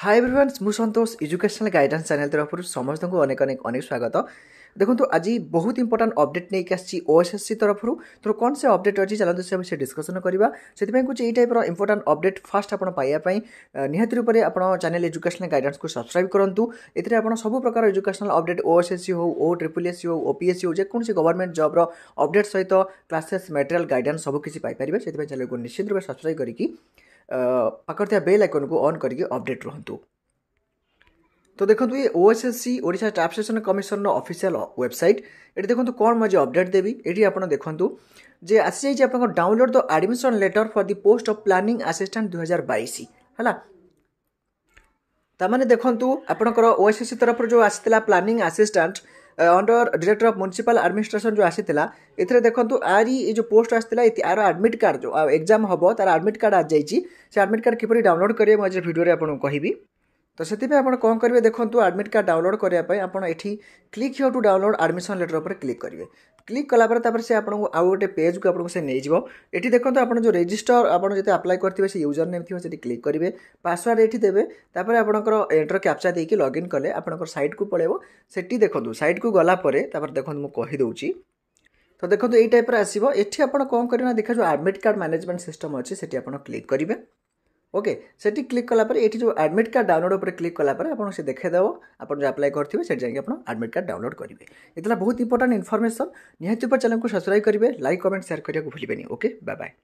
high ଏଭ୍ରିୱାନ୍ସ ମୁଁ ସନ୍ତୋଷ educational guidance channel ତରଫରୁ ସମସ୍ତଙ୍କୁ ଅନେକ ଅନେକ ଅନେକ ସ୍ୱାଗତ ଦେଖନ୍ତୁ ଆଜି ବହୁତ ଇମ୍ପୋର୍ଟାଣ୍ଟ ଅପଡେଟ୍ ନେଇକି ଆସିଛି ଓଏସ୍ଏସ୍ସି ତରଫରୁ ତୋର କ'ଣ ସେ ଅପଡେଟ୍ ଅଛି ଚାଲନ୍ତୁ ସେ ସେ ଡିସ୍କସନ୍ କରିବା ସେଥିପାଇଁ କହୁଛି ଏଇ ଟାଇପ୍ର ଇମ୍ପୋର୍ଟାଣ୍ଟ ଅପଡେଟ୍ ଫାଷ୍ଟ ଆପଣ ପାଇବା ପାଇଁ ନିହାତି ରୂପରେ ଆପଣ ଚ୍ୟାନେଲ୍ ଏଜୁକେସନାଲ୍ ଗାଇଡାନ୍ସକୁ ସବସ୍କ୍ରାଇବ୍ କରନ୍ତୁ ଏଥିରେ ଆପଣ ସବୁ ପ୍ରକାର ଏଜୁକେସନାଲ୍ ଅପଡେଟ୍ ଓଏସ୍ଏସ୍ସି ହଉ ଓ ଟ୍ରିପଲ୍ ଏସ୍ସି ହେଉ ଓପିଏସ୍ସି ହଉ ଯେକୌଣସି ଗଭର୍ଣ୍ଣମେଣ୍ଟ ଜବ୍ର ଅପଡେଟ୍ ସହିତ କ୍ଲାସେସ୍ ମେଟେରିଆଲ୍ ଗାଇଡାନ୍ସ ସବୁ କିଛି ପାଇପାରିବେ ସେଥିପାଇଁ ଚ୍ୟାନେଲ୍କୁ ନିଶ୍ଚିତ ରୂପେ ସବସ୍କ୍ରାଇବ୍ କରିକି ପାଖରେ ଥିବା ବେଲ୍ ଆଇକନ୍କୁ ଅନ୍ କରିକି ଅପଡ଼େଟ୍ ରୁହନ୍ତୁ ତ ଦେଖନ୍ତୁ ଏ O S S C Odisha ଟ୍ରାଫ୍ ସେସନ୍ କମିଶନର ଅଫିସିଆଲ୍ ୱେବସାଇଟ୍ ଏଠି ଦେଖନ୍ତୁ କ'ଣ ମୁଁ ଆଜି ଅପଡ଼େଟ୍ ଦେବି ଏଠି ଆପଣ ଦେଖନ୍ତୁ ଯେ ଆସିଯାଇଛି ଆପଣଙ୍କ download the admission letter for the post of planning assistant ଦୁଇହଜାର ବାଇଶ ହେଲା ତାମାନେ ଦେଖନ୍ତୁ ଆପଣଙ୍କର ଓ ଏସ୍ ଏସ୍ ସି ତରଫରୁ ଯେଉଁ ଆସିଥିଲା planning assistant under director of municipal administration ଯେଉଁ ଆସିଥିଲା ଏଥିରେ ଦେଖନ୍ତୁ ଆରି ଏ ଯେଉଁ ପୋଷ୍ଟ ଆସିଥିଲା ଆର ଆଡମିଟ୍ କାର୍ଡ଼ ଯେଉଁ ଏକ୍ଜାମ୍ ହେବ ତାର ଆଡମିଟ୍ କାର୍ଡ଼ ଆସିଯାଇଛି ସେ ଆଡମିଟ୍ କାର୍ଡ଼ କିପରି ଡାଉନଲୋଡ଼ କରିବେ ମୁଁ ଆଜି ଭିଡ଼ିଓରେ ଆପଣଙ୍କୁ କହିବି ତ ସେଥିପାଇଁ ଆପଣ କ'ଣ କରିବେ ଦେଖନ୍ତୁ ଆଡ଼ମିଟ୍ କାର୍ଡ଼ ଡାଉନଲୋଡ଼୍ କରିବା ପାଇଁ ଆପଣ ଏଠି click here to download admission letter ଉପରେ କ୍ଲିକ୍ କରିବେ କ୍ଲିକ୍ କଲା ପରେ ତାପରେ ସେ ଆପଣଙ୍କୁ ଆଉ ଗୋଟେ ପେଜ୍କୁ ଆପଣଙ୍କୁ ସେ ନେଇଯିବ ଏଠି ଦେଖନ୍ତୁ ଆପଣ ଯେଉଁ ରେଜିଷ୍ଟର ଆପଣ ଯେତେ ଆପ୍ଲାଏ କରିଥିବେ ସେ ୟୁଜର ନେମ୍ ଥିବ ସେଠି କ୍ଲିକ୍ କରିବେ ପାସୱାର୍ଡ଼ ଏଠି ଦେବେ ତାପରେ ଆପଣଙ୍କର ଏଣ୍ଟର କ୍ୟାପ୍ଚା ଦେଇକି ଲଗ୍ଇନ୍ କଲେ ଆପଣଙ୍କର ସାଇଟ୍କୁ ପଳେଇବ ସେଠି ଦେଖନ୍ତୁ ସାଇଟ୍କୁ ଗଲା ପରେ ତାପରେ ଦେଖନ୍ତୁ ମୁଁ କହିଦେଉଛି ତ ଦେଖନ୍ତୁ ଏଇ ଟାଇପ୍ର ଆସିବ ଏଠି ଆପଣ କ'ଣ କରିବେ ନା ଦେଖା ଯେଉଁ ଆଡ଼ମିଟ୍ କାର୍ଡ଼ ମ୍ୟାନେଜମେଣ୍ଟ ସିଷ୍ଟମ୍ ଅଛି ସେଠି ଆପଣ କ୍ଲିକ୍ କରିବେ ওকে ସେଠି କ୍ଲିକ୍ କଲାପରେ ଏଇଠି ଯେଉଁ ଆଡ଼ମିଟ୍ କାର୍ଡ଼ ଡାଉନଲୋଡ଼ ଉପରେ କ୍ଲିକ୍ କଲାପରେ ଆପଣ ସେ ଦେଖାଇଦେବ ଆପଣ ଯେଉଁ ଆପ୍ଲାଏ କରିଥିବେ ସେଠି ଯାଇକି ଆପଣ ଆଡ଼ମିଟ୍ କାର୍ଡ଼ ଡାଉନଲୋଡ଼ କରିବେ ଏ ଥିଲା ବହୁତ ଇମ୍ପୋର୍ଟାଣ୍ଟ ଇନଫର୍ମେସନ୍ ନିହାତି ଉପରେ ଚ୍ୟାନେଲକୁ ସବସ୍କ୍ରାଇବ୍ କରିବେ ଲାଇକ୍ କମେଣ୍ଟ ସେୟାର କରିବାକୁ ଭୁଲିବେନି ଓକେ ବାଏ ବାଏ